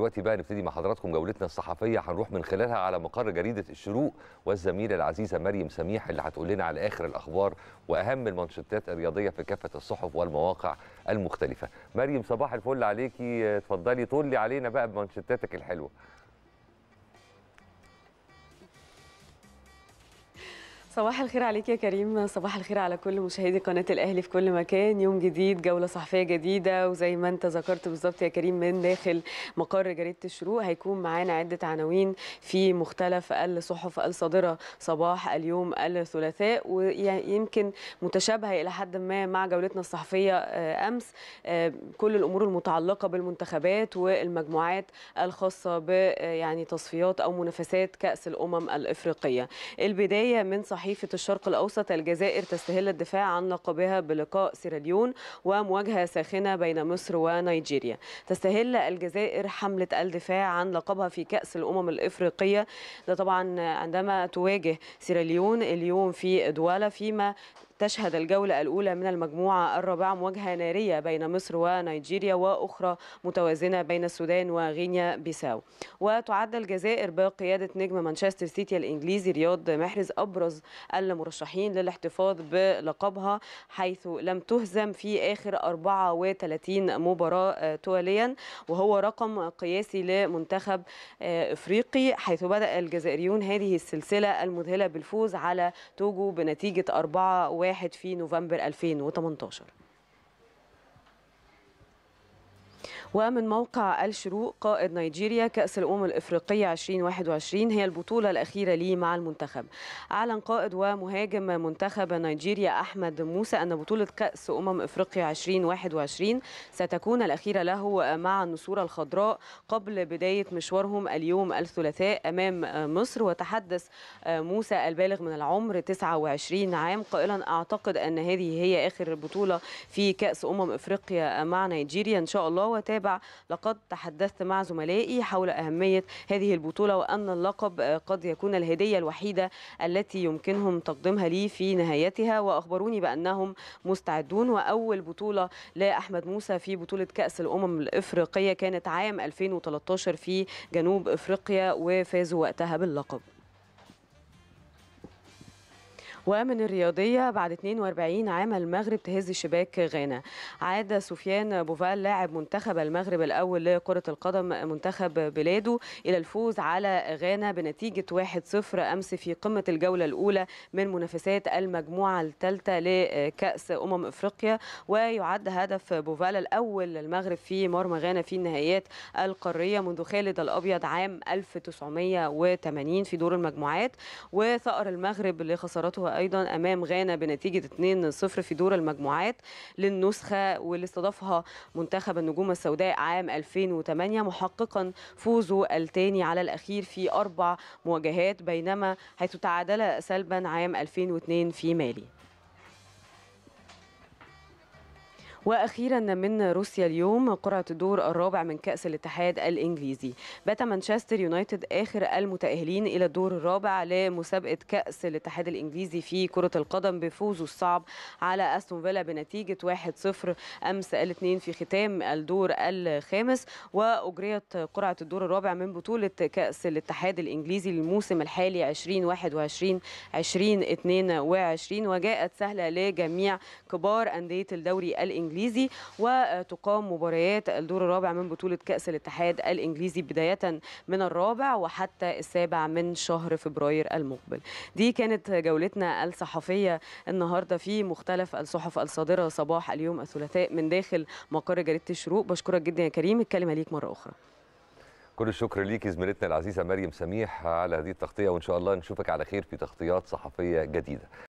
دلوقتي بقى نبتدي مع حضراتكم جولتنا الصحفيه هنروح من خلالها على مقر جريده الشروق والزميله العزيزه مريم سميح اللي هتقول لنا على اخر الاخبار واهم المانشيتات الرياضيه في كافه الصحف والمواقع المختلفه. مريم صباح الفل عليكي اتفضلي طولي علينا بقى بمانشيتاتك الحلوه. صباح الخير عليك يا كريم صباح الخير على كل مشاهدي قناة الأهلي في كل مكان يوم جديد جولة صحفية جديدة وزي ما انت ذكرت بالظبط يا كريم من داخل مقر جريدة الشروق هيكون معانا عدة عناوين في مختلف الصحف الصادرة صباح اليوم الثلاثاء ويمكن متشابهة إلى حد ما مع جولتنا الصحفية آه، أمس آه، كل الأمور المتعلقة بالمنتخبات والمجموعات الخاصة ب آه، يعني تصفيات أو منافسات كأس الأمم الإفريقية البداية من صح صحيفة الشرق الأوسط الجزائر تستهل الدفاع عن لقبها بلقاء سيراليون ومواجهة ساخنة بين مصر ونيجيريا تستهل الجزائر حملة الدفاع عن لقبها في كأس الأمم الإفريقية ده طبعا عندما تواجه سيراليون اليوم في دوالا فيما تشهد الجولة الأولى من المجموعة الرابعة مواجهة نارية بين مصر ونيجيريا وأخرى متوازنة بين السودان وغينيا بيساو وتعد الجزائر بقيادة نجم مانشستر سيتي الإنجليزي رياض محرز أبرز المرشحين للاحتفاظ بلقبها حيث لم تهزم في آخر 34 مباراة آه، تواليا وهو رقم قياسي لمنتخب آه، إفريقي حيث بدأ الجزائريون هذه السلسلة المذهلة بالفوز على توجو بنتيجة 4 1 1 في نوفمبر 2018 ومن موقع الشروق قائد نيجيريا كأس الأمم الإفريقية 2021 هي البطولة الأخيرة لي مع المنتخب أعلن قائد ومهاجم منتخب نيجيريا أحمد موسى أن بطولة كأس أمم إفريقيا 2021 ستكون الأخيرة له مع النسور الخضراء قبل بداية مشوارهم اليوم الثلاثاء أمام مصر وتحدث موسى البالغ من العمر 29 عام قائلا أعتقد أن هذه هي آخر بطولة في كأس أمم إفريقيا مع نيجيريا إن شاء الله وتابع نتابع لقد تحدثت مع زملائي حول أهمية هذه البطولة وأن اللقب قد يكون الهدية الوحيدة التي يمكنهم تقديمها لي في نهايتها وأخبروني بأنهم مستعدون وأول بطولة لأحمد موسى في بطولة كأس الأمم الإفريقية كانت عام 2013 في جنوب إفريقيا وفازوا وقتها باللقب ومن الرياضية بعد 42 عام المغرب تهز شباك غانا عاد سفيان بوفال لاعب منتخب المغرب الأول لكرة القدم منتخب بلاده إلى الفوز على غانا بنتيجة 1-0 أمس في قمة الجولة الأولى من منافسات المجموعة الثالثة لكأس أمم إفريقيا ويعد هدف بوفال الأول للمغرب في مرمى غانا في النهائيات القارية منذ خالد الأبيض عام 1980 في دور المجموعات وثأر المغرب لخسارته ايضا امام غانا بنتيجه 2-0 في دور المجموعات للنسخه واللي استضافها منتخب النجوم السوداء عام 2008 محققا فوزه الثاني على الاخير في اربع مواجهات بينما حيث تعادل سلبا عام 2002 في مالي واخيرا من روسيا اليوم قرعه الدور الرابع من كاس الاتحاد الانجليزي بات مانشستر يونايتد اخر المتاهلين الى الدور الرابع لمسابقه كاس الاتحاد الانجليزي في كره القدم بفوزه الصعب على استون فيلا بنتيجه 1-0 امس الاثنين في ختام الدور الخامس واجريت قرعه الدور الرابع من بطوله كاس الاتحاد الانجليزي للموسم الحالي 2021 2022 وجاءت سهله لجميع كبار انديه الدوري الانجليزي الانجليزي وتقام مباريات الدور الرابع من بطوله كاس الاتحاد الانجليزي بدايه من الرابع وحتى السابع من شهر فبراير المقبل دي كانت جولتنا الصحفيه النهارده في مختلف الصحف الصادره صباح اليوم الثلاثاء من داخل مقر جريده الشروق بشكرك جدا يا كريم الكلمه ليك مره اخرى كل الشكر ليك زميلتنا العزيزه مريم سميح على هذه التغطيه وان شاء الله نشوفك على خير في تغطيات صحفيه جديده